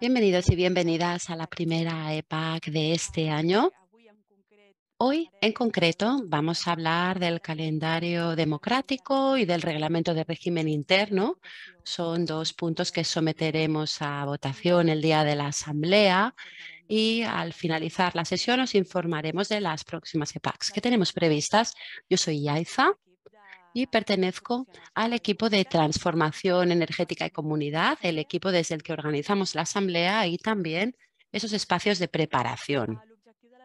Bienvenidos y bienvenidas a la primera EPAC de este año. Hoy, en concreto, vamos a hablar del calendario democrático y del reglamento de régimen interno. Son dos puntos que someteremos a votación el día de la Asamblea y al finalizar la sesión os informaremos de las próximas EPACs que tenemos previstas. Yo soy Yaiza y pertenezco al equipo de transformación energética y comunidad, el equipo desde el que organizamos la asamblea y también esos espacios de preparación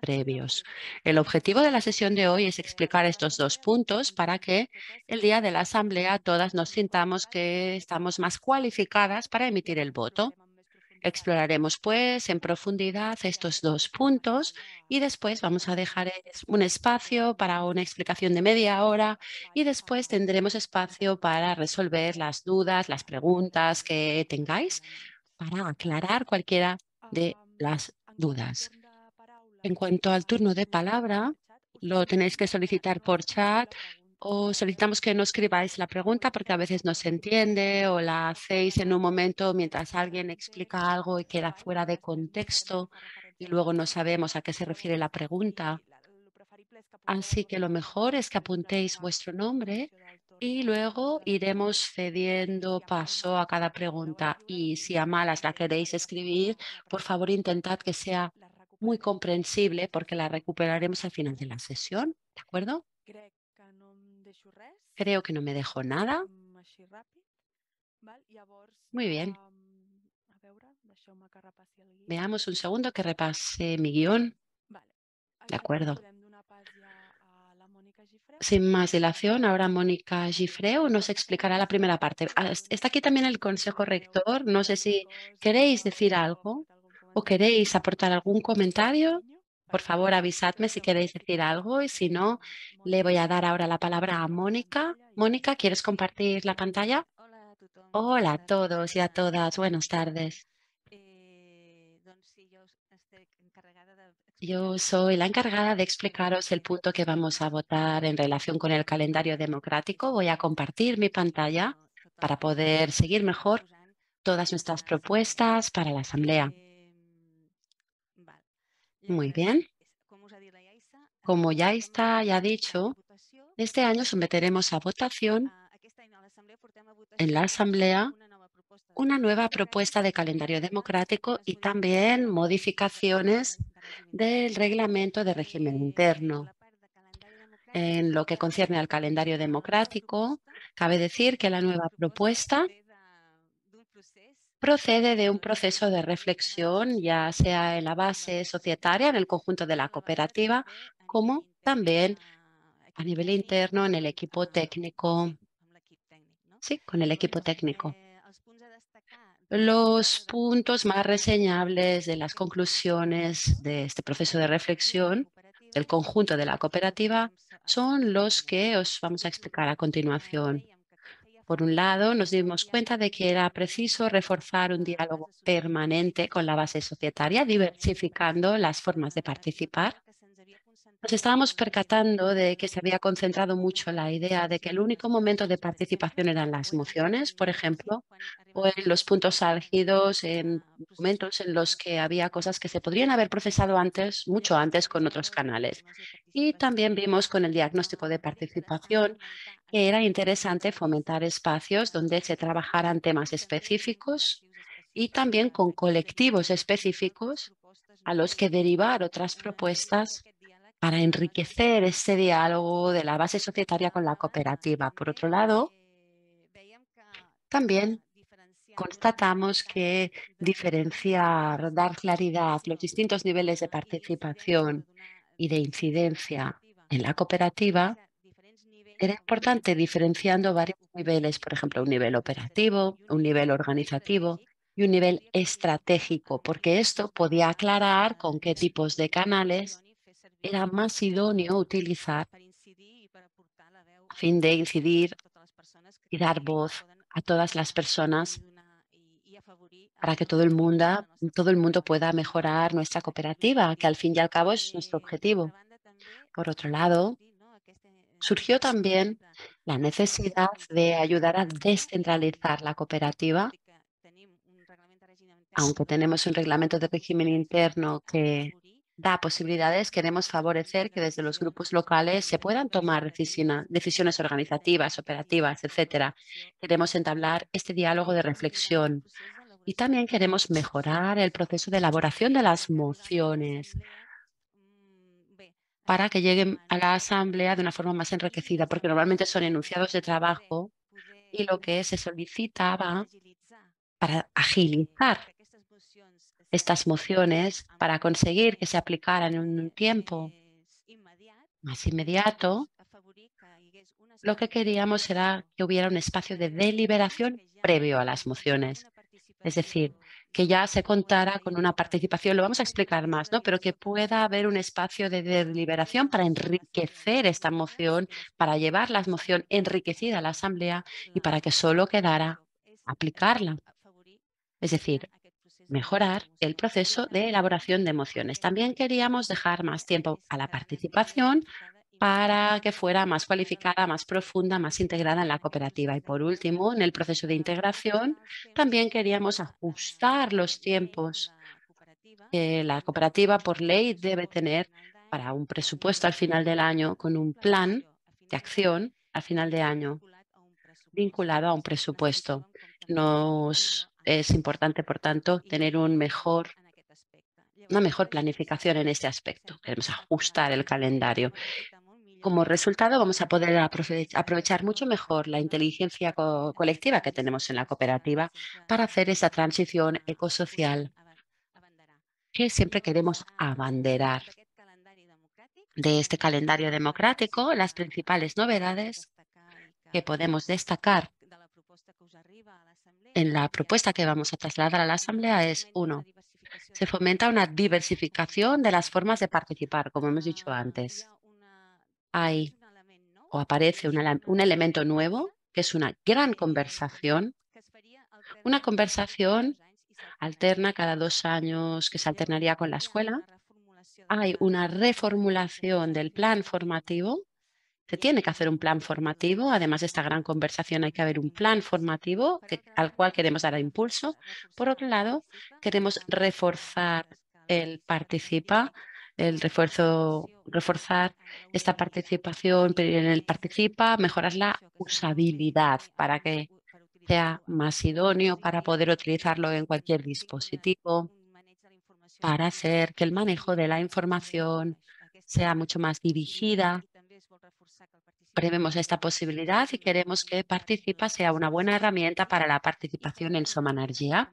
previos. El objetivo de la sesión de hoy es explicar estos dos puntos para que el día de la asamblea todas nos sintamos que estamos más cualificadas para emitir el voto. Exploraremos pues en profundidad estos dos puntos y después vamos a dejar un espacio para una explicación de media hora y después tendremos espacio para resolver las dudas, las preguntas que tengáis para aclarar cualquiera de las dudas. En cuanto al turno de palabra, lo tenéis que solicitar por chat os solicitamos que no escribáis la pregunta porque a veces no se entiende o la hacéis en un momento mientras alguien explica algo y queda fuera de contexto y luego no sabemos a qué se refiere la pregunta. Así que lo mejor es que apuntéis vuestro nombre y luego iremos cediendo paso a cada pregunta. Y si a malas la queréis escribir, por favor intentad que sea muy comprensible porque la recuperaremos al final de la sesión. ¿De acuerdo? Creo que no me dejó nada. Mm, Muy bien. Mm, Veamos un segundo que repase mi guión. De acuerdo. Sin más dilación, ahora Mónica Gifreu nos explicará la primera parte. Ah, ah, está aquí también el Consejo Rector. No sé si queréis decir algo o queréis aportar algún pues comentario. Por favor, avisadme si queréis decir algo y si no, le voy a dar ahora la palabra a Mónica. Mónica, ¿quieres compartir la pantalla? Hola a todos y a todas. Buenas tardes. Yo soy la encargada de explicaros el punto que vamos a votar en relación con el calendario democrático. Voy a compartir mi pantalla para poder seguir mejor todas nuestras propuestas para la Asamblea. Muy bien. Como ya está ya dicho, este año someteremos a votación en la Asamblea una nueva propuesta de calendario democrático y también modificaciones del reglamento de régimen interno. En lo que concierne al calendario democrático, cabe decir que la nueva propuesta procede de un proceso de reflexión, ya sea en la base societaria, en el conjunto de la cooperativa, como también a nivel interno en el equipo técnico. Sí, con el equipo técnico. Los puntos más reseñables de las conclusiones de este proceso de reflexión del conjunto de la cooperativa son los que os vamos a explicar a continuación. Por un lado, nos dimos cuenta de que era preciso reforzar un diálogo permanente con la base societaria, diversificando las formas de participar. Nos estábamos percatando de que se había concentrado mucho la idea de que el único momento de participación eran las emociones, por ejemplo, o en los puntos álgidos, en momentos en los que había cosas que se podrían haber procesado antes, mucho antes con otros canales. Y también vimos con el diagnóstico de participación era interesante fomentar espacios donde se trabajaran temas específicos y también con colectivos específicos a los que derivar otras propuestas para enriquecer este diálogo de la base societaria con la cooperativa. Por otro lado, también constatamos que diferenciar, dar claridad los distintos niveles de participación y de incidencia en la cooperativa era importante diferenciando varios niveles, por ejemplo, un nivel operativo, un nivel organizativo y un nivel estratégico, porque esto podía aclarar con qué tipos de canales era más idóneo utilizar a fin de incidir y dar voz a todas las personas para que todo el mundo, todo el mundo pueda mejorar nuestra cooperativa, que al fin y al cabo es nuestro objetivo. Por otro lado, surgió también la necesidad de ayudar a descentralizar la cooperativa, aunque tenemos un reglamento de régimen interno que da posibilidades, queremos favorecer que desde los grupos locales se puedan tomar decisiones organizativas, operativas, etcétera. Queremos entablar este diálogo de reflexión y también queremos mejorar el proceso de elaboración de las mociones para que lleguen a la asamblea de una forma más enriquecida, porque normalmente son enunciados de trabajo y lo que se solicitaba para agilizar estas mociones, para conseguir que se aplicaran en un tiempo más inmediato, lo que queríamos era que hubiera un espacio de deliberación previo a las mociones. Es decir, que ya se contara con una participación, lo vamos a explicar más, ¿no? pero que pueda haber un espacio de deliberación para enriquecer esta moción, para llevar la moción enriquecida a la Asamblea y para que solo quedara aplicarla. Es decir, mejorar el proceso de elaboración de mociones. También queríamos dejar más tiempo a la participación para que fuera más cualificada, más profunda, más integrada en la cooperativa. Y por último, en el proceso de integración, también queríamos ajustar los tiempos que la cooperativa por ley debe tener para un presupuesto al final del año con un plan de acción al final de año vinculado a un presupuesto. Nos es importante, por tanto, tener un mejor una mejor planificación en este aspecto. Queremos ajustar el calendario como resultado vamos a poder aprovechar mucho mejor la inteligencia colectiva que tenemos en la cooperativa para hacer esa transición ecosocial que siempre queremos abanderar. De este calendario democrático, las principales novedades que podemos destacar en la propuesta que vamos a trasladar a la Asamblea es, uno, se fomenta una diversificación de las formas de participar, como hemos dicho antes hay o aparece un elemento nuevo, que es una gran conversación, una conversación alterna cada dos años que se alternaría con la escuela. Hay una reformulación del plan formativo. Se tiene que hacer un plan formativo. Además de esta gran conversación, hay que haber un plan formativo al cual queremos dar impulso. Por otro lado, queremos reforzar el participa el refuerzo, reforzar esta participación en el participa, mejorar la usabilidad para que sea más idóneo para poder utilizarlo en cualquier dispositivo, para hacer que el manejo de la información sea mucho más dirigida. Prevemos esta posibilidad y queremos que Participa sea una buena herramienta para la participación en Soma Energía.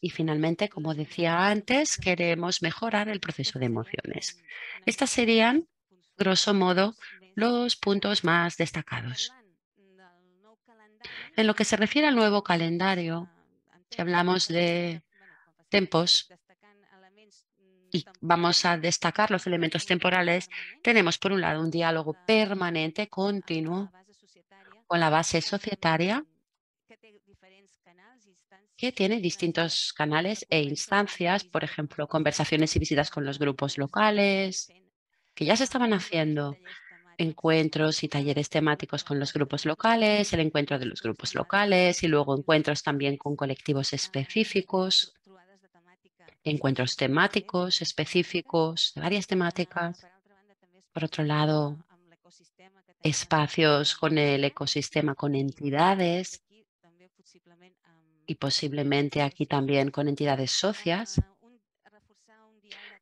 Y finalmente, como decía antes, queremos mejorar el proceso de emociones. Estas serían, grosso modo, los puntos más destacados. En lo que se refiere al nuevo calendario, si hablamos de tempos y vamos a destacar los elementos temporales, tenemos por un lado un diálogo permanente, continuo, con la base societaria que tiene distintos canales e instancias, por ejemplo, conversaciones y visitas con los grupos locales, que ya se estaban haciendo, encuentros y talleres temáticos con los grupos locales, el encuentro de los grupos locales y luego encuentros también con colectivos ah, ah, ah, específicos, encuentros ¿eh? temáticos específicos, de varias temáticas. Por otro lado, espacios con el ecosistema, con entidades y posiblemente aquí también con entidades socias.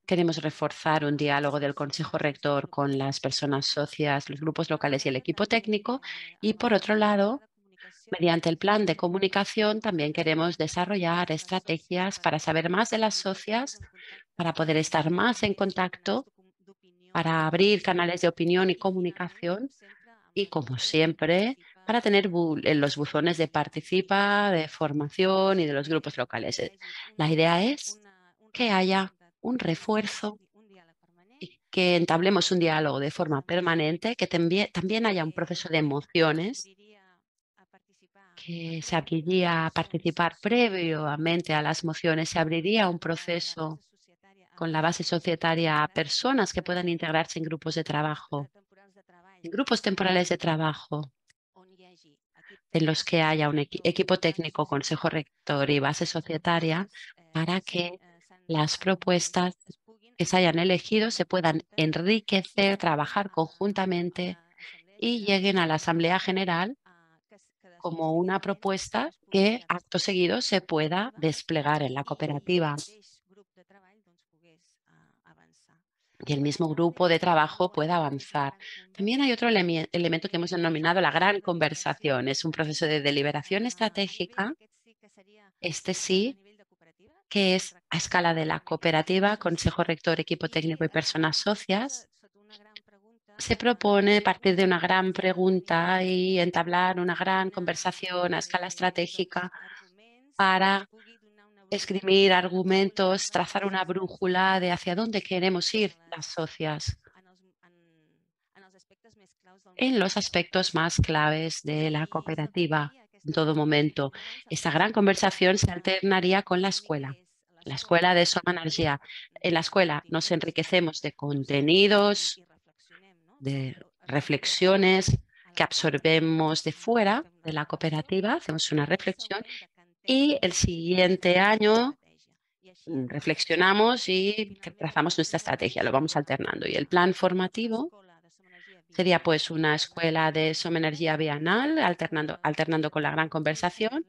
Queremos reforzar un diálogo del Consejo Rector con las personas socias, los grupos locales y el equipo técnico. Y por otro lado, mediante el plan de comunicación también queremos desarrollar estrategias para saber más de las socias, para poder estar más en contacto, para abrir canales de opinión y comunicación. Y como siempre, para tener en eh, los buzones de participa, de formación y de los grupos locales. Eh, la idea es que haya un refuerzo y que entablemos un diálogo de forma permanente, que también haya un proceso de mociones, que se abriría a participar previamente a las mociones, se abriría un proceso con la base societaria a personas que puedan integrarse en grupos de trabajo, en grupos temporales de trabajo en los que haya un equipo técnico, consejo rector y base societaria para que las propuestas que se hayan elegido se puedan enriquecer, trabajar conjuntamente y lleguen a la Asamblea General como una propuesta que acto seguido se pueda desplegar en la cooperativa. Y el mismo grupo de trabajo pueda avanzar. También hay otro elemento que hemos denominado la gran conversación. Es un proceso de deliberación estratégica, este sí, que es a escala de la cooperativa, consejo rector, equipo técnico y personas socias. Se propone partir de una gran pregunta y entablar una gran conversación a escala estratégica para escribir argumentos, trazar una brújula de hacia dónde queremos ir las socias en los aspectos más claves de la cooperativa en todo momento. Esta gran conversación se alternaría con la escuela, la escuela de Energía. En la escuela nos enriquecemos de contenidos, de reflexiones que absorbemos de fuera de la cooperativa, hacemos una reflexión y el siguiente año reflexionamos y trazamos nuestra estrategia, lo vamos alternando. Y el plan formativo sería pues una escuela de soma energía bienal, alternando, alternando con la gran conversación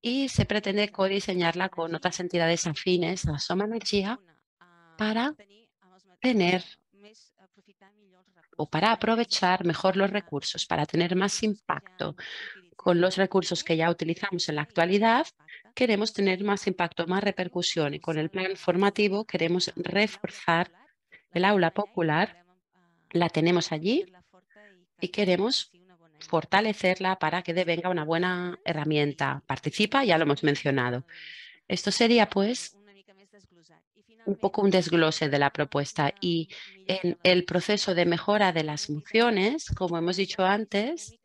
y se pretende codiseñarla con otras entidades afines a Soma Energía para tener o para aprovechar mejor los recursos, para tener más impacto, con los recursos que ya utilizamos en la actualidad, queremos tener más impacto, más repercusión y con el plan formativo queremos reforzar el aula popular, la tenemos allí y queremos fortalecerla para que devenga una buena herramienta. Participa, ya lo hemos mencionado. Esto sería pues un poco un desglose de la propuesta y en el proceso de mejora de las funciones, como hemos dicho antes,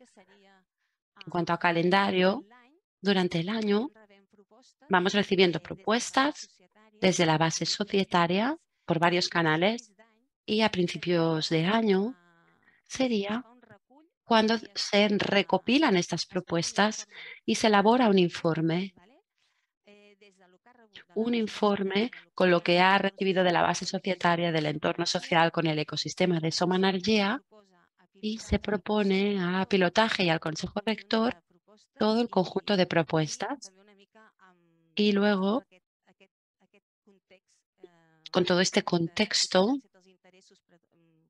en cuanto a calendario, durante el año vamos recibiendo propuestas desde la base societaria por varios canales y a principios de año sería cuando se recopilan estas propuestas y se elabora un informe. Un informe con lo que ha recibido de la base societaria del entorno social con el ecosistema de somanargea y se propone a pilotaje y al Consejo Rector todo el conjunto de propuestas. Y luego, ah, con todo este contexto, mm,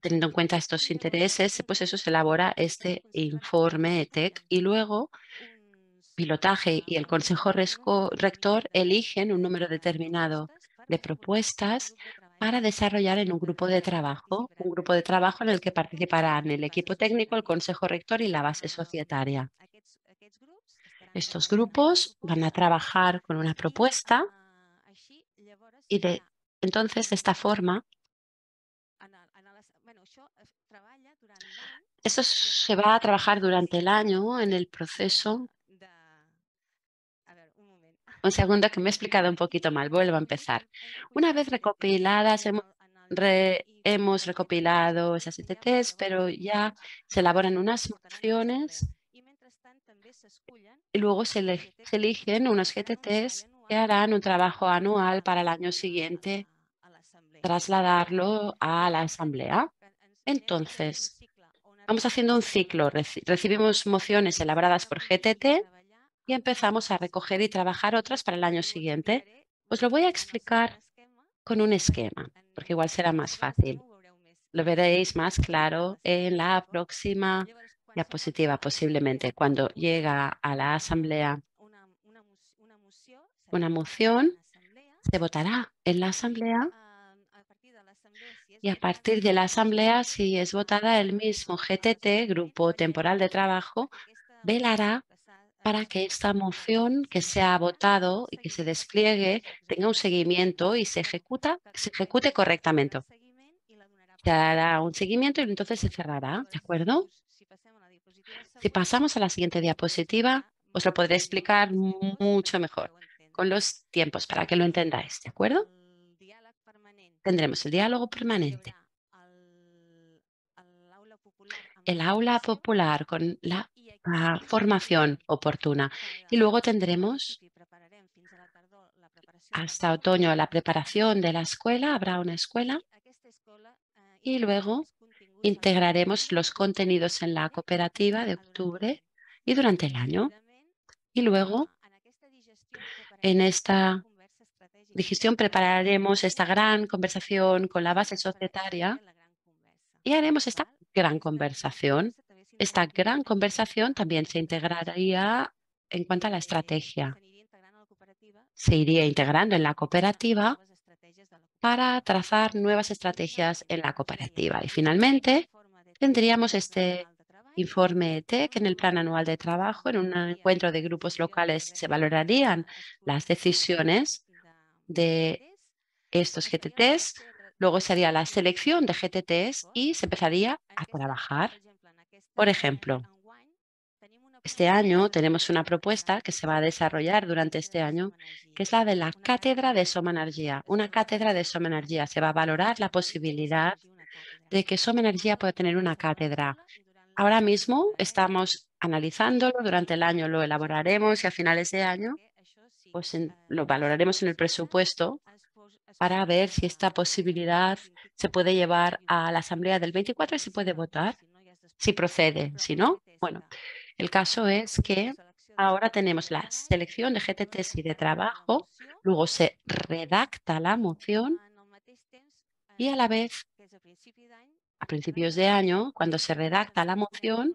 teniendo en cuenta estos intereses, pues eso se elabora este pues pues informe ETEC y luego pilotaje y el Consejo Rector eligen un número determinado de propuestas para desarrollar en un grupo de trabajo, un grupo de trabajo en el que participarán el equipo técnico, el consejo rector y la base societaria. Estos grupos van a trabajar con una propuesta y de, entonces de esta forma Esto se va a trabajar durante el año en el proceso un segundo que me he explicado un poquito mal, vuelvo a empezar. Una vez recopiladas, hemos, recopilado esas GTTs, pero ya se elaboran unas mociones y luego se, eligen unos GTTs que harán un trabajo anual para el año siguiente, trasladarlo a la asamblea. Entonces, vamos haciendo un ciclo. Recibimos mociones elaboradas por GTT y empezamos a recoger y trabajar otras para el año siguiente. Os lo voy a explicar con un esquema, porque igual será más fácil. Lo veréis más claro en la próxima diapositiva, posiblemente, cuando llega a la asamblea una moción, se votará en la asamblea y a partir de la asamblea, si es votada, el mismo GTT, Grupo Temporal de Trabajo, velará para que esta moción que se ha votado y que se despliegue tenga un seguimiento y se, ejecuta, se ejecute correctamente. Se dará un seguimiento y entonces se cerrará, ¿de acuerdo? Si pasamos a la siguiente diapositiva, os lo podré explicar mucho mejor con los tiempos para que lo entendáis, ¿de acuerdo? Tendremos el diálogo permanente, el aula popular con la Ah, formación oportuna. Y luego tendremos hasta otoño la preparación de la escuela, habrá una escuela eh, y luego integraremos los contenidos en la cooperativa de octubre y durante el año. Y luego, en esta digestión, prepararemos esta gran conversación con la base societaria y haremos esta gran conversación esta gran conversación también se integraría en cuanto a la estrategia. Se iría integrando en la cooperativa para trazar nuevas estrategias en la cooperativa. Y finalmente, tendríamos este informe que en el plan anual de trabajo. En un encuentro de grupos locales se valorarían las decisiones de estos GTTs, luego sería la selección de GTTs y se empezaría a trabajar por ejemplo, este año tenemos una propuesta que se va a desarrollar durante este año, que es la de la cátedra de Soma Energía. Una cátedra de Soma Energía. Se va a valorar la posibilidad de que Soma Energía pueda tener una cátedra. Ahora mismo estamos analizándolo, durante el año lo elaboraremos y a finales de año pues, lo valoraremos en el presupuesto para ver si esta posibilidad se puede llevar a la asamblea del 24 y se puede votar si procede, si no, bueno, el caso es que pues ahora tenemos la selección de GTTs y de trabajo, luego se redacta la moción ah, y a la vez, a principios de año, cuando se redacta la moción,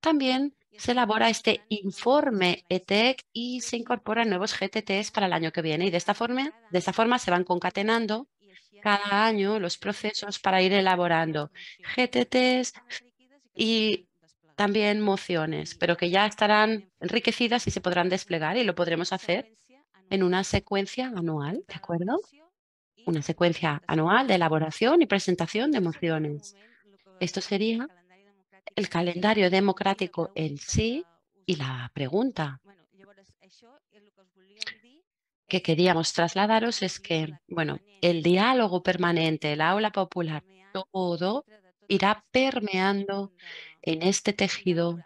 también se elabora este informe ETEC y se este e e pues incorporan nuevos GTTs para el año que viene. Y de esta forma, de esta forma se van concatenando cada año los procesos para ir elaborando GTTs, y también mociones, pero que ya estarán enriquecidas y se podrán desplegar y lo podremos hacer en una secuencia anual, ¿de acuerdo? Una secuencia anual de elaboración y presentación de mociones. Esto sería el calendario democrático en sí y la pregunta que queríamos trasladaros es que, bueno, el diálogo permanente, el aula popular, todo irá permeando en este tejido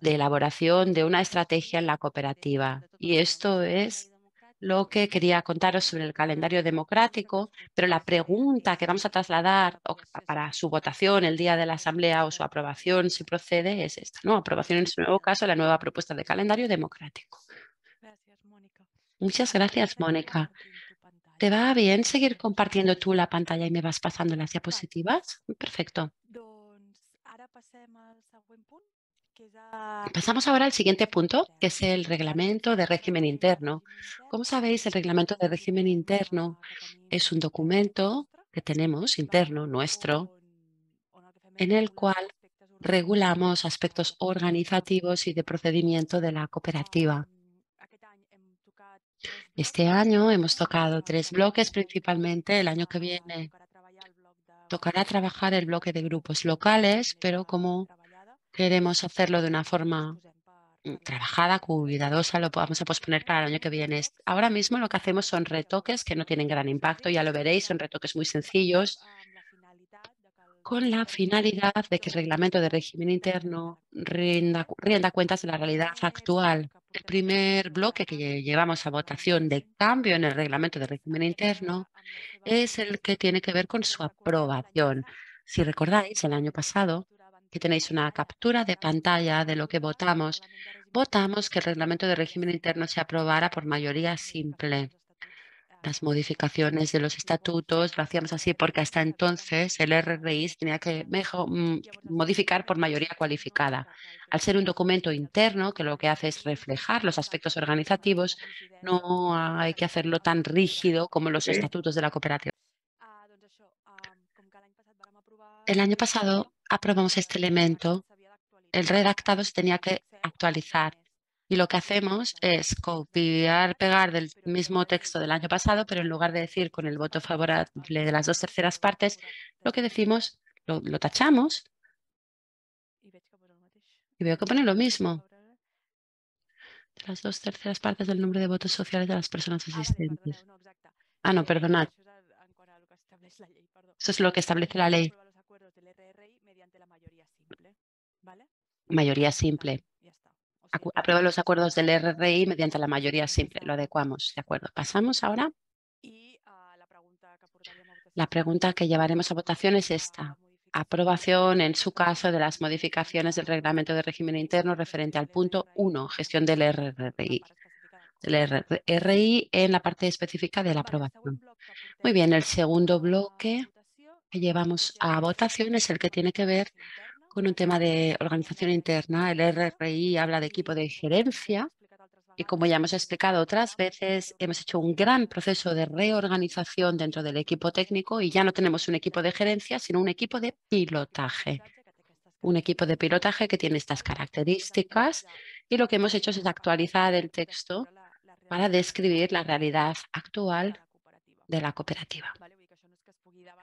de elaboración de una estrategia en la cooperativa. Y esto es lo que quería contaros sobre el calendario democrático, pero la pregunta que vamos a trasladar para su votación el día de la asamblea o su aprobación, si procede, es esta, ¿no? Aprobación en su nuevo caso, la nueva propuesta de calendario democrático. Muchas gracias, Mónica. ¿Te va bien seguir compartiendo tú la pantalla y me vas pasando las diapositivas? Perfecto. Pasamos ahora al siguiente punto, que es el reglamento de régimen interno. Como sabéis, el reglamento de régimen interno es un documento que tenemos interno, nuestro, en el cual regulamos aspectos organizativos y de procedimiento de la cooperativa. Este año hemos tocado tres bloques principalmente. El año que viene tocará trabajar el bloque de grupos locales, pero como queremos hacerlo de una forma mm, trabajada, cuidadosa, lo vamos a posponer para el año que viene. Ahora mismo lo que hacemos son retoques que no tienen gran impacto, ya lo veréis, son retoques muy sencillos, con la finalidad de que el reglamento de régimen interno rinda, cuentas de la realidad actual el primer bloque que llevamos a votación de cambio en el reglamento de régimen interno es el que tiene que ver con su aprobación. Si recordáis, el año pasado, que tenéis una captura de pantalla de lo que votamos, votamos que el reglamento de régimen interno se aprobara por mayoría simple las modificaciones de los estatutos, lo hacíamos así porque hasta entonces el RRI tenía que mejor, mm, modificar por mayoría cualificada. Al ser un documento interno que lo que hace es reflejar los aspectos organizativos, no hay que hacerlo tan rígido como los estatutos de la cooperativa. El año pasado aprobamos este elemento. El redactado se tenía que actualizar y lo que hacemos es copiar, pegar del mismo texto del año pasado, pero en lugar de decir con el voto favorable de las dos terceras partes, lo que decimos lo, tachamos y veo que pone lo mismo. De las dos terceras partes del número de votos sociales de las personas ah, asistentes. Ah, no, perdonad. Eso es lo que establece la ley. E mayoría simple aprueba los acuerdos del RRI mediante la mayoría simple. Lo adecuamos, ¿de acuerdo? Pasamos ahora. La pregunta que llevaremos a votación es esta. Aprobación, en su caso, de las modificaciones del reglamento de régimen interno referente al punto 1, gestión del RRI ah, El RRI en la parte específica de la aprobación. Muy bien, el segundo bloque que llevamos a votación es el que tiene que ver con un tema de organización interna. El RRI habla de equipo de gerencia y como ya hemos explicado otras veces, hemos hecho un gran proceso de reorganización dentro del equipo técnico y ya no tenemos un equipo de gerencia, sino un equipo de pilotaje. Un equipo de pilotaje que tiene estas características y lo que hemos hecho es actualizar el texto para describir la realidad actual de la cooperativa.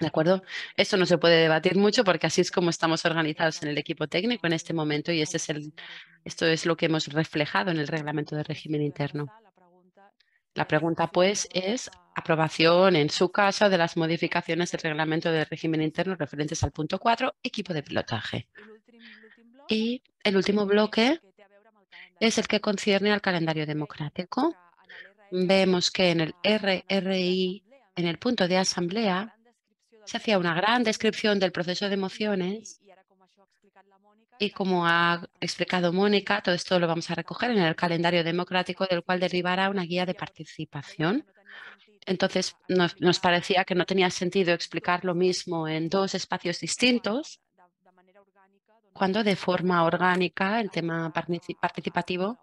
¿De acuerdo? Esto no se puede debatir mucho porque así es como estamos organizados en el equipo técnico en este momento y este es el, esto es lo que hemos reflejado en el reglamento de régimen interno. La pregunta, pues, es aprobación en su caso de las modificaciones del reglamento de régimen interno referentes al punto 4, equipo de pilotaje. Y el último bloque es el que concierne al calendario democrático. Vemos que en el RRI, en el punto de asamblea, se hacía una gran descripción del proceso de emociones y como ha explicado Mónica, todo esto lo vamos a recoger en el calendario democrático del cual derivará una guía de participación. Entonces nos, nos, parecía que no tenía sentido explicar lo mismo en dos espacios distintos cuando de forma orgánica el tema participativo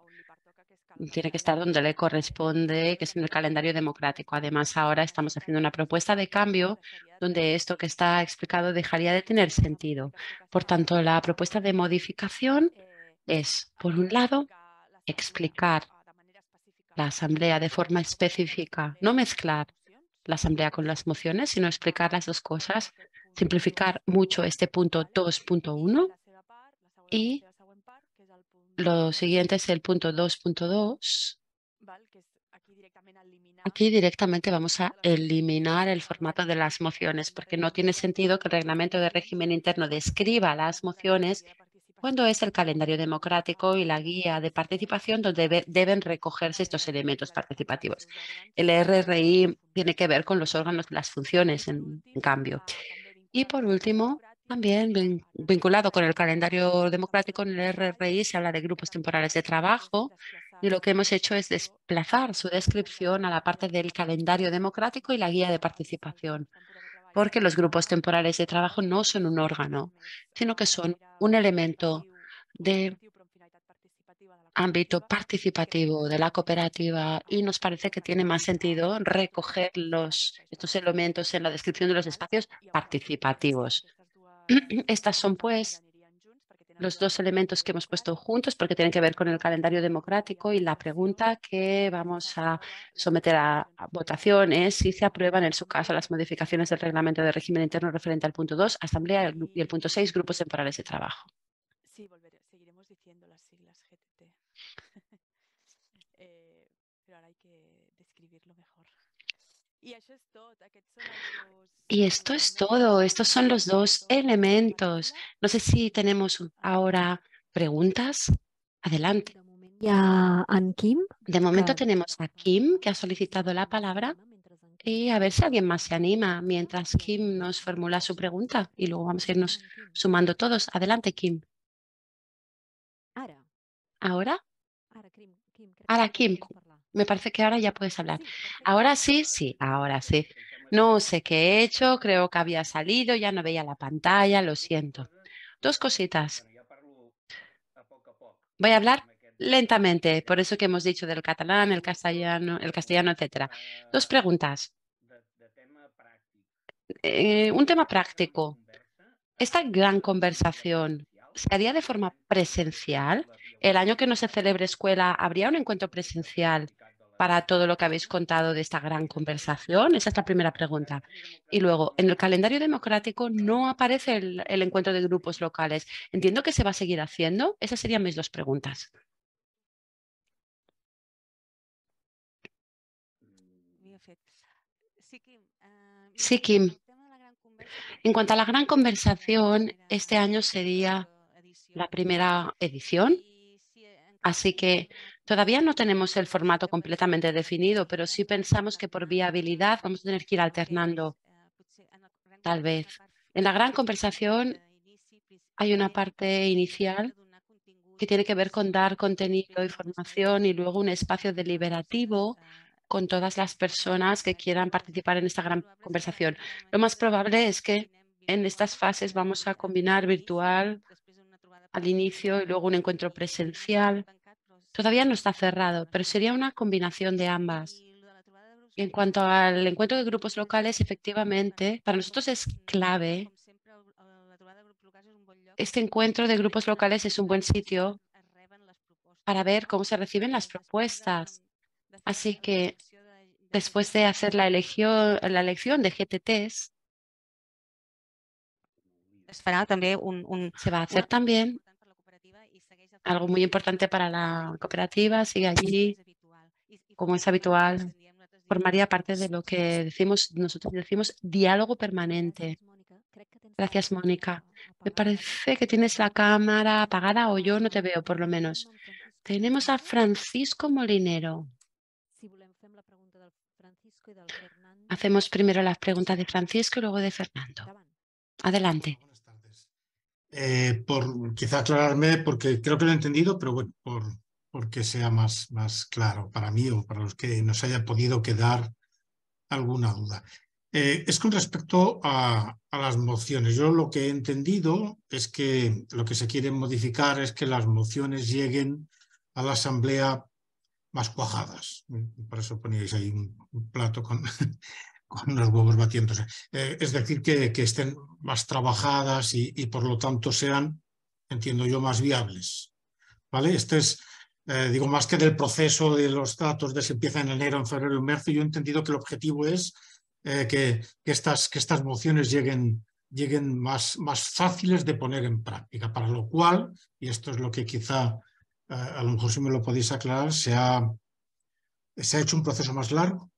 tiene que estar donde le corresponde, que es en el calendario democrático. Además, ahora estamos haciendo una propuesta de cambio donde esto que está explicado dejaría de tener sentido. Por tanto, la propuesta de modificación es, por un lado, explicar la asamblea de forma específica, no mezclar la asamblea con las mociones, sino explicar las dos cosas, simplificar mucho este punto 2.1 y lo siguiente es el punto 2.2. Aquí directamente vamos a eliminar el formato de las mociones porque no tiene sentido que el reglamento de régimen interno describa las mociones cuando es el calendario democrático y la guía de participación donde deben recogerse estos elementos participativos. El RRI tiene que ver con los órganos, las funciones, en cambio. Y por último, también vinculado con el calendario democrático en el RRI se habla de grupos temporales de trabajo y lo que hemos hecho es desplazar su descripción a la parte del calendario democrático y la guía de participación, porque los grupos temporales de trabajo no son un órgano, sino que son un elemento de ámbito participativo de la cooperativa y nos parece que tiene más sentido recoger estos elementos en la descripción de los espacios participativos. Estas son, pues, los dos elementos que hemos puesto juntos porque tienen que ver con el calendario democrático y la pregunta que vamos a someter a, votación es si se aprueban en su caso las modificaciones del reglamento de régimen interno referente al punto 2, asamblea y el punto 6, grupos temporales de trabajo. Sí, volveré. Y esto es todo, estos son los dos elementos. No sé si tenemos ahora preguntas. Adelante. Ya, Kim. De momento tenemos a Kim, que ha solicitado la palabra. Y a ver si alguien más se anima mientras Kim nos formula su pregunta y luego vamos a irnos sumando todos. Adelante, Kim. ¿Ahora? Ahora, Kim. Me parece que ahora ya puedes hablar. Ahora sí, sí, ahora sí. No sé qué he hecho, creo que había salido, ya no veía la pantalla, lo siento. Dos cositas. Voy a hablar lentamente, por eso que hemos dicho del catalán, el castellano, el castellano, etcétera. Dos preguntas. Eh, un tema práctico. Esta gran conversación se haría de forma presencial. El año que no se celebre escuela, ¿habría un encuentro presencial para todo lo que habéis contado de esta gran conversación? Esa es la primera pregunta. Y luego, en el calendario democrático no aparece el, encuentro de grupos locales. Entiendo que se va a seguir haciendo. Esas serían mis dos preguntas. Sí, Kim. En cuanto a la gran conversación, este año sería la primera edición, así que Todavía no tenemos el formato completamente definido, pero sí pensamos que por viabilidad vamos a tener que ir alternando, tal vez. En la gran conversación hay una parte inicial que tiene que ver con dar contenido información y luego un espacio deliberativo con todas las personas que quieran participar en esta gran conversación. Lo más probable es que en estas fases vamos a combinar virtual al inicio y luego un encuentro presencial Todavía no está cerrado, pero sería una combinación de ambas. en cuanto al encuentro de grupos locales, efectivamente, para nosotros es clave. Este encuentro de grupos locales es un buen sitio para ver cómo se reciben las propuestas. Así que después de hacer la, elección, la elección de GTTs, se va a hacer también algo muy importante para la cooperativa, sigue allí como es habitual, formaría parte de lo que decimos, nosotros decimos diálogo permanente. Gracias, Mónica. Me parece que tienes la cámara apagada o yo no te veo, por lo menos. Tenemos a Francisco Molinero. Hacemos primero las preguntas de Francisco y luego de Fernando. Adelante. Eh, por quizá aclararme, porque creo que lo he entendido, pero bueno, por, porque sea más, más claro para mí o para los que nos haya podido quedar alguna duda. Eh, es con respecto a, las mociones. Yo lo que he entendido es que lo que se quiere modificar es que las mociones lleguen a la Asamblea más cuajadas. Por eso poníais ahí un plato con, con los huevos eh, es decir, que, estén más trabajadas y, por lo tanto sean, entiendo yo, más viables. ¿Vale? Este es, eh, digo, más que del proceso de los datos de si empieza en enero, en febrero, en marzo, yo he entendido que el objetivo es eh, que, estas, que estas mociones lleguen, lleguen más, más fáciles de poner en práctica, para lo cual, y esto es lo que quizá a lo mejor si me lo podéis aclarar, se ha hecho un proceso más largo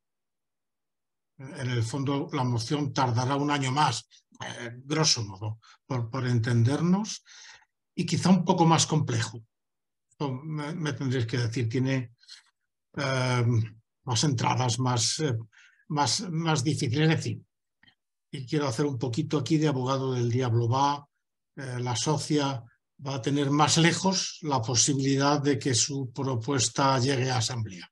en el fondo la moción tardará un año más, eh, grosso modo, por, entendernos, y quizá un poco más complejo. Me, tendréis que decir, tiene eh, más entradas, más, eh, más, difíciles, En decir, y quiero hacer un poquito aquí de abogado del diablo, va la socia va a tener más lejos la posibilidad de que su propuesta llegue a asamblea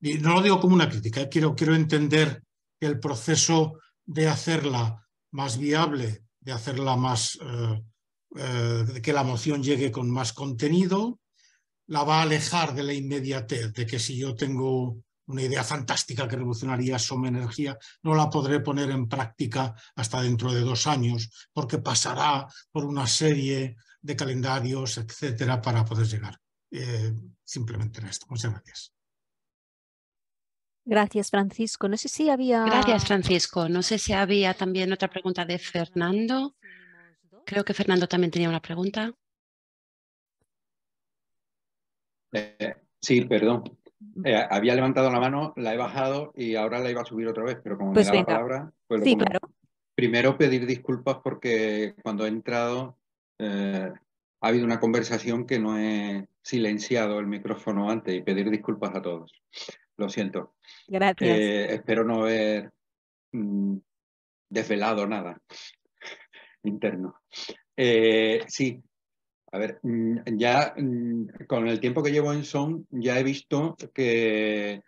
no lo digo como una crítica, eh, quiero, entender que el proceso de hacerla más viable, de hacerla más, eh, eh, de que la moción llegue con más contenido, la va a alejar de la inmediatez, de que si yo tengo una idea fantástica que revolucionaría Soma Energía, no la podré poner en práctica hasta dentro de dos años, porque pasará por una serie de calendarios, etcétera, para poder llegar. simplemente en esto. Muchas gracias. Gracias, Francisco. No sé si había. Gracias, Francisco. No sé si había también otra pregunta de Fernando. Creo que Fernando también tenía una pregunta. Eh, sí, perdón. Eh, había levantado la mano, la he bajado y ahora la iba a subir otra vez, pero como pues me da la palabra, pues Primero pedir disculpas porque cuando he entrado eh, ha habido una conversación que no he silenciado el micrófono antes y pedir disculpas a todos. Lo siento. Gracias. Eh, espero no haber mm, desvelado nada interno. Eh, sí, a ver, mm, ya mm, con el tiempo que llevo en Son, ya he visto que,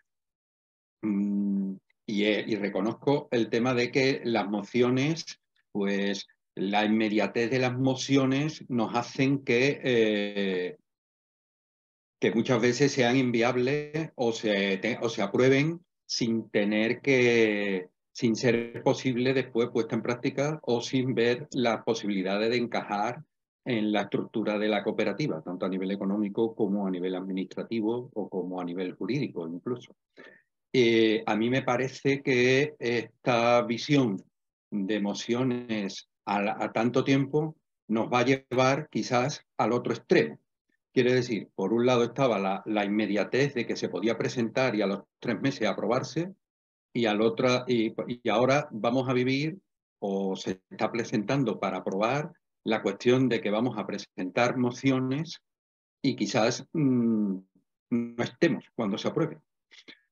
y, reconozco el tema de que las mociones, pues la inmediatez de las mociones nos hacen que eh, que muchas veces sean inviables o se, o se aprueben sin tener que, sin ser posible después puesta en práctica o sin ver las posibilidades de encajar en la estructura de la cooperativa, tanto a nivel económico como a nivel administrativo o como a nivel jurídico incluso. Eh, a mí me parece que esta visión de emociones a tanto tiempo nos va a llevar quizás al otro extremo, Quiere decir, por un lado estaba la, inmediatez de que se podía presentar y a los tres meses aprobarse, y, al y, ahora vamos a vivir o se está presentando para aprobar la cuestión de que vamos a presentar mociones y quizás mm, no estemos cuando se apruebe,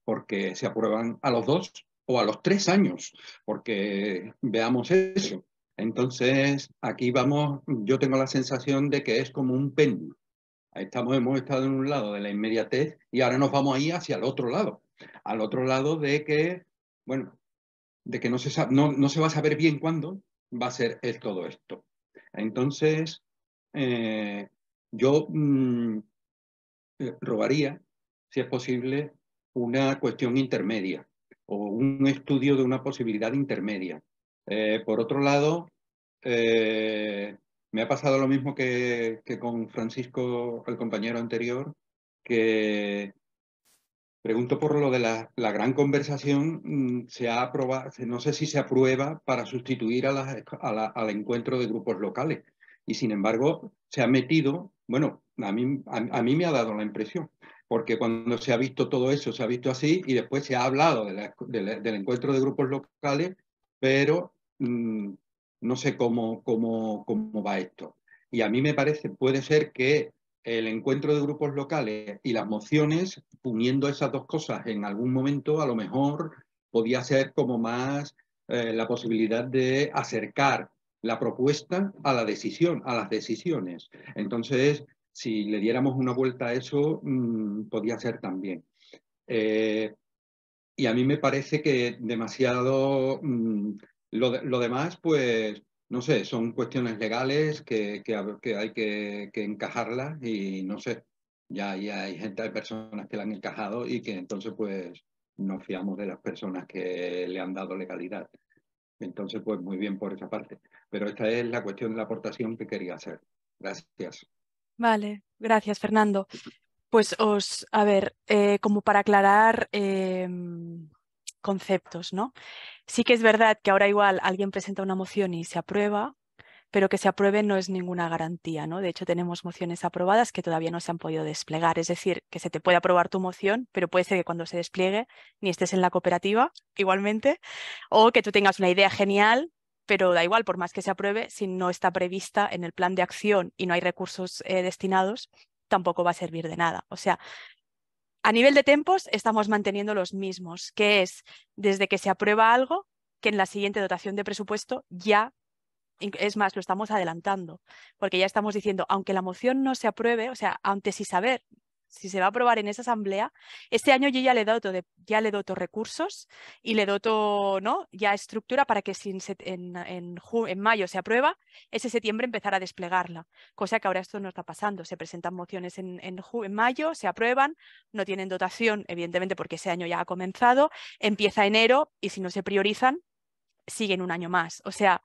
porque se aprueban a los dos o a los tres años, porque veamos eso. Entonces, aquí vamos, yo tengo la sensación de que es como un péndulo Estamos, hemos estado en un lado de la inmediatez y ahora nos vamos ahí hacia el otro lado, al otro lado de que, bueno, de que no se, no, se va a saber bien cuándo va a ser todo esto. Entonces, eh, yo mm, eh, robaría, si es posible, una cuestión intermedia o un estudio de una posibilidad intermedia. Eh, por otro lado, me ha pasado lo mismo que, con Francisco, el compañero anterior, que pregunto por lo de la, gran conversación. Mm, se ha aprobado, no sé si se aprueba para sustituir al encuentro de grupos locales. Y sin embargo, se ha metido, bueno, a mí, me ha dado la impresión, porque cuando se ha visto todo eso, se ha visto así y después se ha hablado del encuentro de grupos locales, pero mm, no sé cómo, cómo, cómo va esto. Y a mí me parece, puede ser que el encuentro de grupos locales y las mociones, uniendo esas dos cosas en algún momento, a lo mejor podía ser como más eh, la posibilidad de acercar la propuesta a la decisión, a las decisiones. Entonces, si le diéramos una vuelta a eso, mm, podía ser también. Eh, y a mí me parece que demasiado mm, lo, demás, pues, no sé, son cuestiones legales que, que, hay que, que, encajarlas y no sé, ya, ya, hay gente, hay personas que la han encajado y que entonces pues nos fiamos de las personas que le han dado legalidad. Entonces, pues muy bien por esa parte. Pero esta es la cuestión de la aportación que quería hacer. Gracias. Vale, gracias, Fernando. Pues os, a ver, eh, como para aclarar em, conceptos, ¿no? Sí que es verdad que ahora igual alguien presenta una moción y se aprueba, pero que se apruebe no es ninguna garantía, ¿no? De hecho, tenemos mociones aprobadas que todavía no se han podido desplegar. Es decir, que se te puede aprobar tu moción, pero puede ser que cuando se despliegue ni estés en la cooperativa, igualmente, o que tú tengas una idea genial, pero da igual, por más que se apruebe, si no está prevista en el plan de acción y no hay recursos eh, destinados, tampoco va a servir de nada. O sea, a nivel de tempos estamos manteniendo los mismos, que es desde que se aprueba algo, que en la siguiente dotación de presupuesto ya, es más, lo estamos adelantando, porque ya estamos diciendo, aunque la moción no se apruebe, o sea, antes si saber si se va a aprobar en esa asamblea, este año yo ya le doto, ya le doto recursos y le doto ¿no? ya estructura para que si en, mayo se aprueba, ese septiembre empezar a desplegarla, cosa que ahora esto no está pasando. Se presentan mociones en, en mayo, se aprueban, no tienen dotación, evidentemente porque ese año ya ha comenzado, empieza enero y si no se priorizan, siguen un año más. O sea,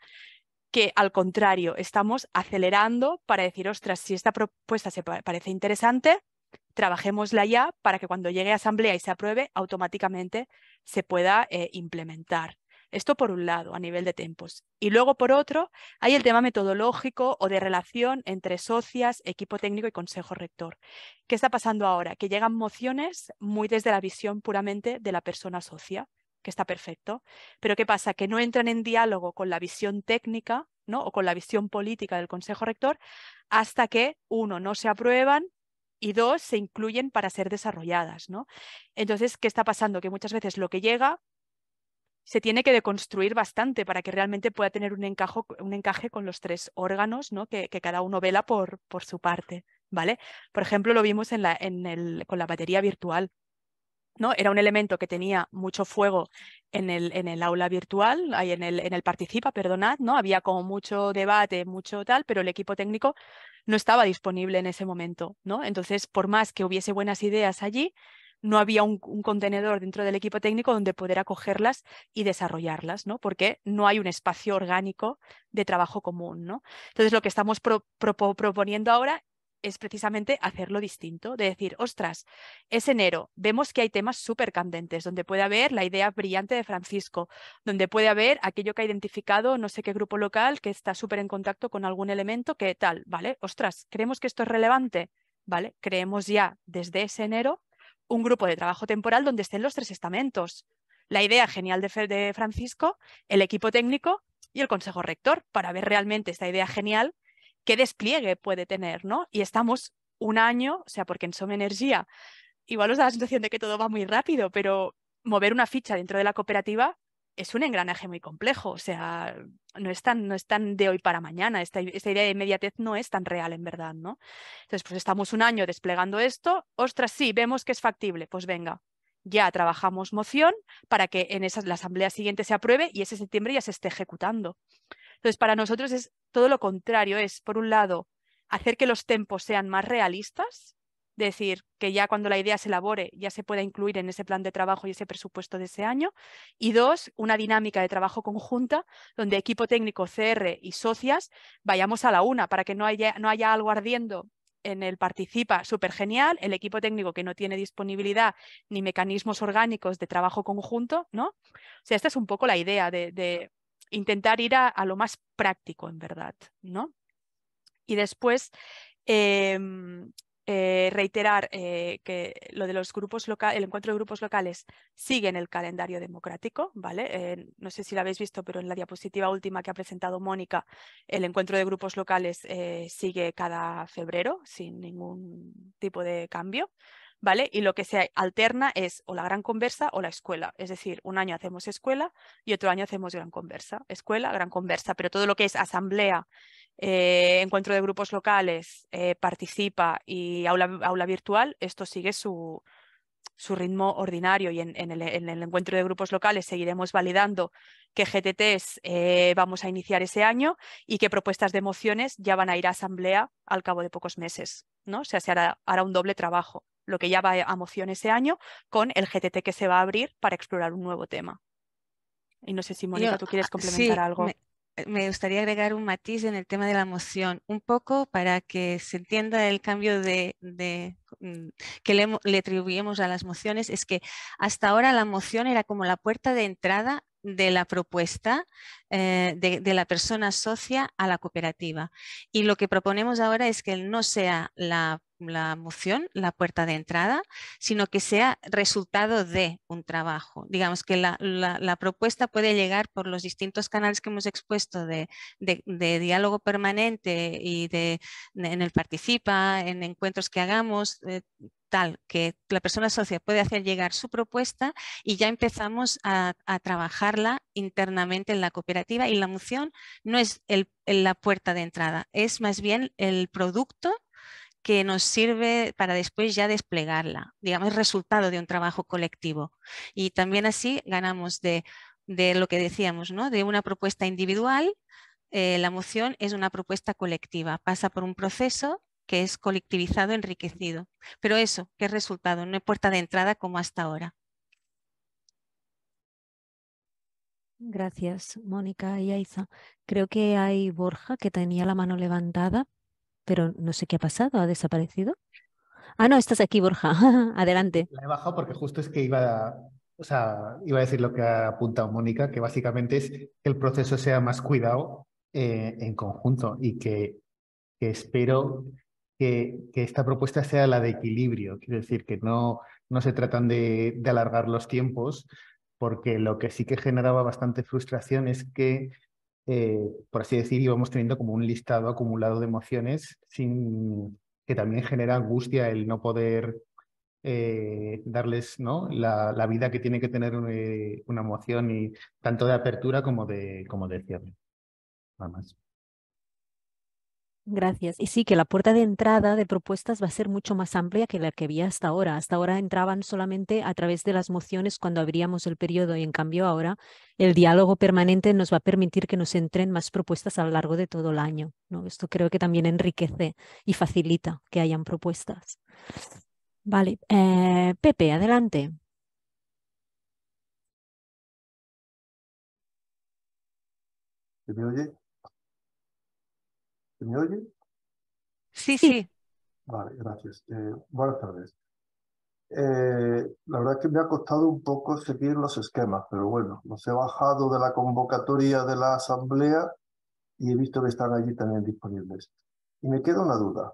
que al contrario, estamos acelerando para decir, ostras, si esta propuesta se parece interesante, trabajémosla ya para que cuando llegue a asamblea y se apruebe, automáticamente se pueda eh, implementar. Esto por un lado, a nivel de tiempos. Y luego, por otro, hay el tema metodológico o de relación entre socias, equipo técnico y consejo rector. ¿Qué está pasando ahora? Que llegan mociones muy desde la visión puramente de la persona socia, que está perfecto. Pero ¿qué pasa? Que no entran en diálogo con la visión técnica ¿no? o con la visión política del consejo rector hasta que, uno, no se aprueban y dos se incluyen para ser desarrolladas. ¿no? Entonces, ¿qué está pasando? Que muchas veces lo que llega se tiene que deconstruir bastante para que realmente pueda tener un, encajo, un encaje con los tres órganos que, cada uno vela por, por su parte. ¿vale? Por ejemplo, lo vimos en la, con la batería virtual. ¿no? Era un elemento que tenía mucho fuego en el, en el aula virtual, ahí en el, en el participa, perdonad, ¿no? Había como mucho debate, mucho tal, pero el equipo técnico no estaba disponible en ese momento, ¿no? Entonces, por más que hubiese buenas ideas allí, no había un, contenedor dentro del equipo técnico donde poder acogerlas y desarrollarlas, ¿no? Porque no hay un espacio orgánico de trabajo común, ¿no? Entonces, lo que estamos proponiendo ahora es precisamente hacerlo distinto, de decir, ostras, es enero, vemos que hay temas súper candentes, donde puede haber la idea brillante de Francisco, donde puede haber aquello que ha identificado no sé qué grupo local que está súper en contacto con algún elemento que tal, ¿vale? Ostras, creemos que esto es relevante, ¿vale? Creemos ya desde ese enero un grupo de trabajo temporal donde estén los tres estamentos, la idea genial de, de Francisco, el equipo técnico y el consejo rector, para ver realmente esta idea genial qué despliegue puede tener, ¿no? Y estamos un año, o sea, porque en Some Energía igual os da la sensación de que todo va muy rápido, pero mover una ficha dentro de la cooperativa es un engranaje muy complejo, o sea, no es tan, no de hoy para mañana, esta, idea de inmediatez no es tan real en verdad, ¿no? Entonces, pues estamos un año desplegando esto, ostras, sí, vemos que es factible, pues venga, ya trabajamos moción para que en la asamblea siguiente se apruebe y ese septiembre ya se esté ejecutando. Entonces, para nosotros es todo lo contrario, es, por un lado, hacer que los tempos sean más realistas, decir, que ya cuando la idea se elabore ya se pueda incluir en ese plan de trabajo y ese presupuesto de ese año. Y dos, una dinámica de trabajo conjunta donde equipo técnico, CR y socias vayamos a la una para que no haya, no haya algo ardiendo en el participa súper genial, el equipo técnico que no tiene disponibilidad ni mecanismos orgánicos de trabajo conjunto, ¿no? O sea, esta es un poco la idea de intentar ir a, lo más práctico, en verdad, ¿no? Y después, em, eh, reiterar eh, que lo de los grupos el encuentro de grupos locales sigue en el calendario democrático, ¿vale? no sé si lo habéis visto, pero en la diapositiva última que ha presentado Mónica, el encuentro de grupos locales eh, sigue cada febrero sin ningún tipo de cambio. Y lo que se alterna es o la gran conversa o la escuela. Es decir, un año hacemos escuela y otro año hacemos gran conversa. Escuela, gran conversa, pero todo lo que es asamblea, eh, encuentro de grupos locales, eh, participa y aula, virtual, esto sigue su, ritmo ordinario y en, el, encuentro de grupos locales seguiremos validando qué GTTs eh, vamos a iniciar ese año y qué propuestas de mociones ya van a ir a asamblea al cabo de pocos meses. ¿no? O sea, se hará un doble trabajo lo que ya va a moción ese año, con el GTT que se va a abrir para explorar un nuevo tema. Y no sé si, Mónica, tú quieres ah, complementar algo. Me, eh, me, gustaría agregar un matiz en el tema de la moción, un poco para que se entienda el cambio de, mm, que le, atribuimos a las mociones. Es que hasta ahora la moción era como la puerta de entrada de la propuesta eh, de, de, la persona socia a la cooperativa. Y lo que proponemos ahora es que no sea la la moción, la puerta de entrada, sino que sea resultado de un trabajo. Digamos que la, propuesta puede llegar por los distintos canales que hemos expuesto de, diálogo permanente y de, en el participa, en encuentros que hagamos, eh, tal que la persona socia puede hacer llegar su propuesta y ya empezamos a, trabajarla internamente en la cooperativa y la moción no es la puerta de entrada, es más bien el producto que nos sirve para después ya desplegarla, digamos, resultado de un trabajo colectivo. Y también así ganamos de, de lo que decíamos, ¿no? de una propuesta individual, eh, la moción es una propuesta colectiva, pasa por un proceso que es colectivizado, enriquecido. Pero eso, ¿qué resultado? No es puerta de entrada como hasta ahora. Gracias, Mónica y Aiza. Creo que hay Borja que tenía la mano levantada pero no sé qué ha pasado, ha desaparecido. Ah, no, estás aquí, Borja. Adelante. La he bajado porque justo es que iba a, o sea, iba a decir lo que ha apuntado Mónica, que básicamente es que el proceso sea más cuidado eh, en conjunto y que, espero que, esta propuesta sea la de equilibrio. Quiero decir que no, no se tratan de alargar los tiempos, porque lo que sí que generaba bastante frustración es que eh, por así decir, íbamos teniendo como un listado acumulado de emociones sin, que también genera angustia el no poder eh, darles ¿no? La, la, vida que tiene que tener eh, una, emoción, y tanto de apertura como de, como de cierre. Nada más. Gracias. Y sí, que la puerta de entrada de propuestas va a ser mucho más amplia que la que había hasta ahora. Hasta ahora entraban solamente a través de las mociones cuando abríamos el periodo y en cambio ahora el diálogo permanente nos va a permitir que nos entren más propuestas a lo largo de todo el año. Esto creo que también enriquece y facilita que hayan propuestas. Vale. Eh, Pepe, adelante. me oye? me oye? Sí, sí. Vale, gracias. Eh, buenas tardes. Eh, la verdad es que me ha costado un poco seguir los esquemas, pero bueno, los he bajado de la convocatoria de la asamblea y he visto que están allí también disponibles. Y me queda una duda.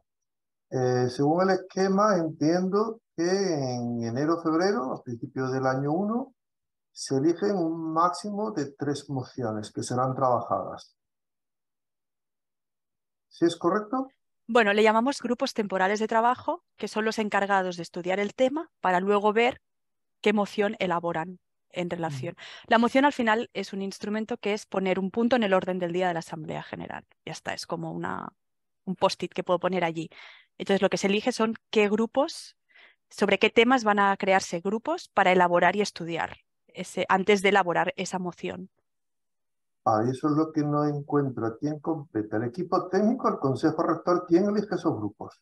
Eh, según el esquema, entiendo que en enero-febrero, a principios del año 1, se eligen un máximo de tres mociones que serán trabajadas. ¿Sí es correcto? Bueno, le llamamos grupos temporales de trabajo, que son los encargados de estudiar el tema para luego ver qué moción elaboran en relación. La moción al final es un instrumento que es poner un punto en el orden del día de la Asamblea General. Ya está, es como un post-it que puedo poner allí. Entonces lo que se elige son qué grupos, sobre qué temas van a crearse grupos para elaborar y estudiar ese, antes de elaborar esa moción. Ah, eso es lo que no encuentro. quién completa ¿El equipo técnico, el consejo rector? ¿Quién elige esos grupos?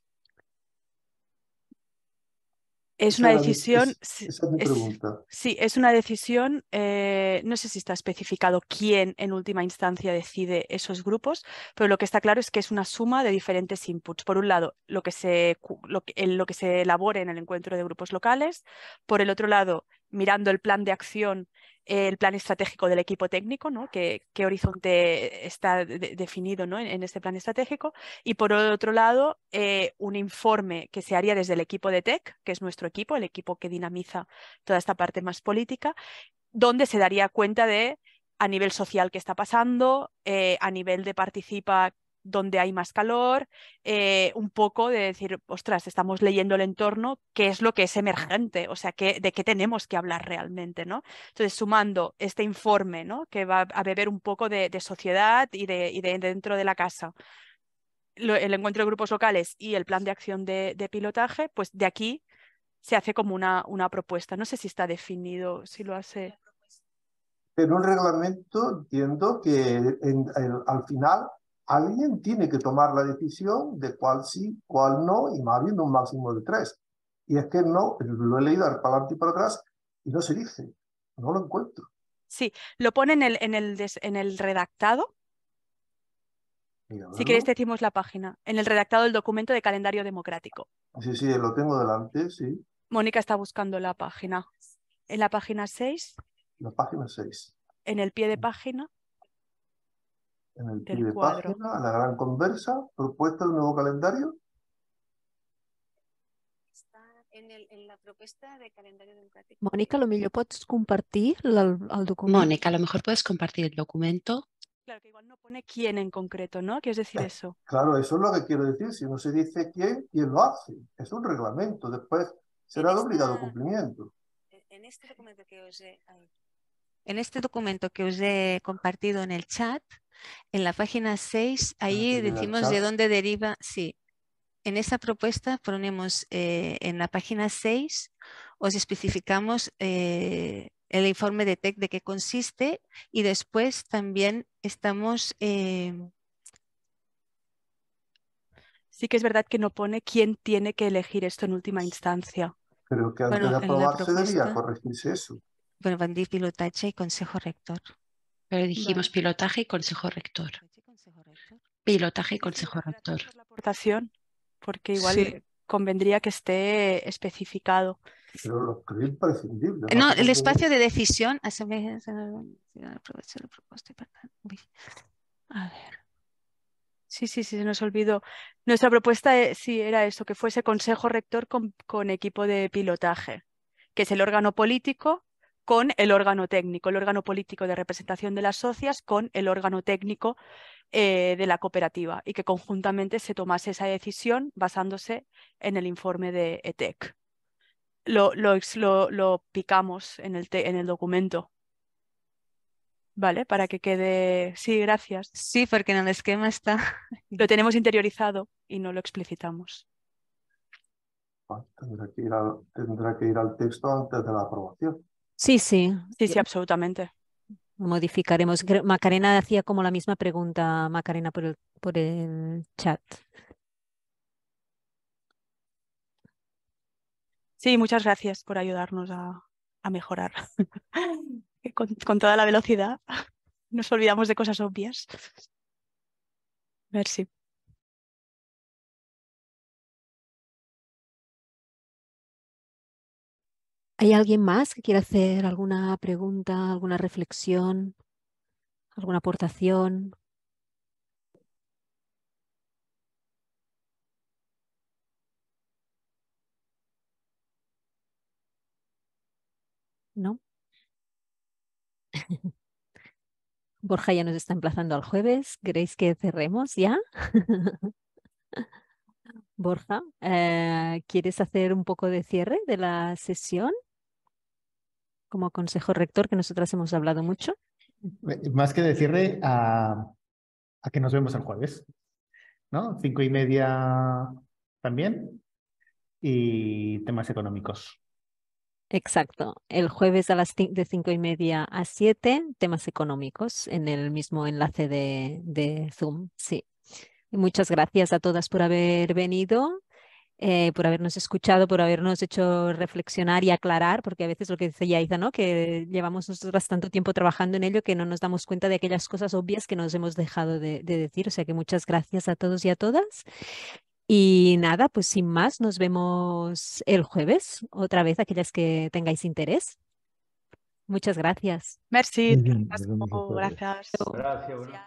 Es una decisión. esa es mi pregunta. sí, es una decisión. Eh, no sé si está especificado quién en última instancia decide esos grupos, pero lo que está claro es que es una suma de diferentes inputs. Por un lado, lo que se, lo que se elabore en el encuentro de grupos locales. Por el otro lado, mirando el plan de acción el plan estratégico del equipo técnico, ¿no? ¿Qué, qué horizonte está definido en, este plan estratégico? Y por otro lado, eh, un informe que se haría desde el equipo de TEC, que es nuestro equipo, el equipo que dinamiza toda esta parte más política, donde se daría cuenta de a nivel social qué está pasando, eh, a nivel de participa donde hay más calor, eh, un poco de decir, ostras, estamos leyendo el entorno, qué es lo que es emergente, o sea, de qué tenemos que hablar realmente, Entonces, sumando este informe, ¿no? Que va a beber un poco de, sociedad y de, dentro de la casa, el encuentro de grupos locales y el plan de acción de, pilotaje, pues de aquí se hace como una, propuesta. No sé si está definido, si lo hace. En un reglamento entiendo que al final alguien tiene que tomar la decisión de cuál sí, cuál no, y más bien un máximo de tres. Y es que no, lo he leído para adelante y para atrás, y no se dice, no lo encuentro. Sí, lo pone en el, en el, en el redactado. si queréis decimos la página, en el redactado del documento de calendario democrático. Sí, sí, lo tengo delante, sí. Mónica está buscando la página. En la página 6. La página 6. En el pie de página en el pie de página, a la gran conversa, propuesta de un nuevo calendario. Está en, la propuesta de calendario democrático. Mónica, lo mejor puedes compartir el, documento. Mónica, a lo mejor puedes compartir el documento. Claro, que igual no pone quién en concreto, ¿no? es decir eh, eso? Claro, eso es lo que quiero decir. Si no se dice quién, quién lo hace. Es un reglamento. Después será el obligado cumplimiento. En este documento que os he, en este documento que os he compartido en el chat, en la página 6, ah, ahí pues, decimos de dónde deriva, sí. En esa propuesta ponemos eh, en la página 6, os especificamos eh, el informe de TEC de qué consiste y después también estamos... Em, sí que es verdad que no pone quién tiene que elegir esto en última instancia. Creo que antes de aprobarse debería corregirse eso. Bueno, Bandit pilotaje y consejo rector. Pero dijimos pilotaje y consejo rector. Pues pilotaje y consejo rector. Porque igual convendría que esté especificado. Pero lo que imprescindible. No, el espacio de decisión. A ver. Sí, sí, sí, se nos olvidó. Nuestra propuesta eh, sí era eso, que fuese consejo rector con equipo de pilotaje, que es el órgano político con el órgano técnico, el órgano político de representación de las socias con el órgano técnico eh, de la cooperativa y que conjuntamente se tomase esa decisión basándose en el informe de ETEC. Lo, picamos en el, documento. ¿Vale? Para que quede. Sí, gracias. Sí, porque en el esquema está. Lo tenemos interiorizado y no lo explicitamos. Ah, tendrá que ir al texto antes de la aprobación. Sí, sí. Sí, sí, absolutamente. Modificaremos. Macarena hacía como la misma pregunta, Macarena, por el, por el chat. Sí, muchas gracias por ayudarnos a, mejorar. con, toda la velocidad nos olvidamos de cosas obvias. si. ¿Hay alguien más que quiera hacer alguna pregunta, alguna reflexión, alguna aportación? ¿No? Borja ya nos está emplazando al jueves. ¿Queréis que cerremos ya? Borja, eh, ¿quieres hacer un poco de cierre de la sesión? como consejo rector, que nosotras hemos hablado mucho? Más que decirle eh, a, a que nos vemos el jueves, ¿no? Cinco y media también y temas económicos. Exacto, el jueves a las de cinco y media a siete, temas económicos en el mismo enlace de, de Zoom, sí. Muchas gracias a todas por haber venido eh, por habernos escuchado, por habernos hecho reflexionar y aclarar, porque a veces lo que dice Yaiza, ¿no? que llevamos nosotros tanto tiempo trabajando en ello que no nos damos cuenta de aquellas cosas obvias que nos hemos dejado de, decir. O sea que muchas gracias a todos y a todas. Y nada, pues sin más, nos vemos el jueves, otra vez, aquellas que tengáis interés. Muchas gracias. Merci. gracias.